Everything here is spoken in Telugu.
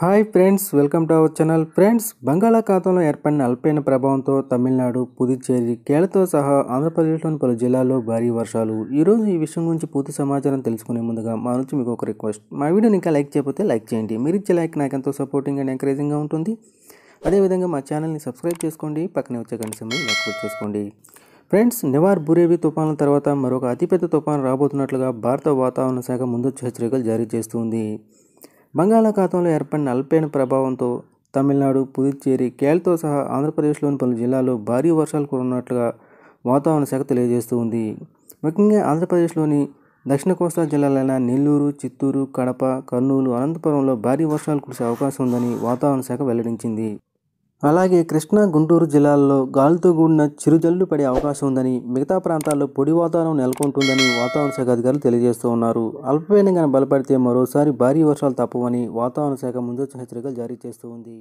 hi friends welcome to our channel friends బంగాళాఖాతంలో ఏర్పడిన అల్పైన ప్రభావంతో తమిళనాడు పుదుచ్చేరి కేరళతో సహా ఆంధ్రప్రదేశ్లోని పలు జిల్లాల్లో భారీ వర్షాలు ఈరోజు ఈ విషయం గురించి పూర్తి సమాచారం తెలుసుకునే ముందుగా మా నుంచి మీకు ఒక రిక్వెస్ట్ మా వీడియోని ఇంకా లైక్ చేయకపోతే లైక్ చేయండి మీరు ఇచ్చే లైక్ నాకు ఎంతో సపోర్టింగ్ అండ్ ఎంకరేజింగ్గా ఉంటుంది అదేవిధంగా మా ఛానల్ని సబ్స్క్రైబ్ చేసుకోండి పక్కనే వచ్చే కనీసం యాక్టివేట్ చేసుకోండి ఫ్రెండ్స్ నివార్ బురేవి తుఫాన్ల తర్వాత మరొక అతిపెద్ద తుఫాను రాబోతున్నట్లుగా భారత వాతావరణ శాఖ ముందు హెచ్చరికలు జారీ చేస్తుంది బంగాళాఖాతంలో ఏర్పడిన అల్పైన ప్రభావంతో తమిళనాడు పుదుచ్చేరి కేరళతో సహా ఆంధ్రప్రదేశ్లోని పలు జిల్లాల్లో భారీ వర్షాలు కురున్నట్లుగా వాతావరణ శాఖ తెలియజేస్తూ ఉంది ముఖ్యంగా ఆంధ్రప్రదేశ్లోని దక్షిణ కోస్తా జిల్లాలైన నెల్లూరు చిత్తూరు కడప కర్నూలు అనంతపురంలో భారీ వర్షాలు కురిసే అవకాశం ఉందని వాతావరణ శాఖ వెల్లడించింది అలాగే కృష్ణా గుంటూరు జిల్లాల్లో గాలితో కూడిన చిరుజల్లు పడే అవకాశం ఉందని మిగతా ప్రాంతాల్లో పొడి వాతావరణం నెలకొంటుందని వాతావరణ శాఖ అధికారులు తెలియజేస్తూ ఉన్నారు అల్పపీడనం బలపడితే మరోసారి భారీ వర్షాలు తప్పవని వాతావరణ శాఖ ముందస్తు హెచ్చరికలు జారీ చేస్తూ ఉంది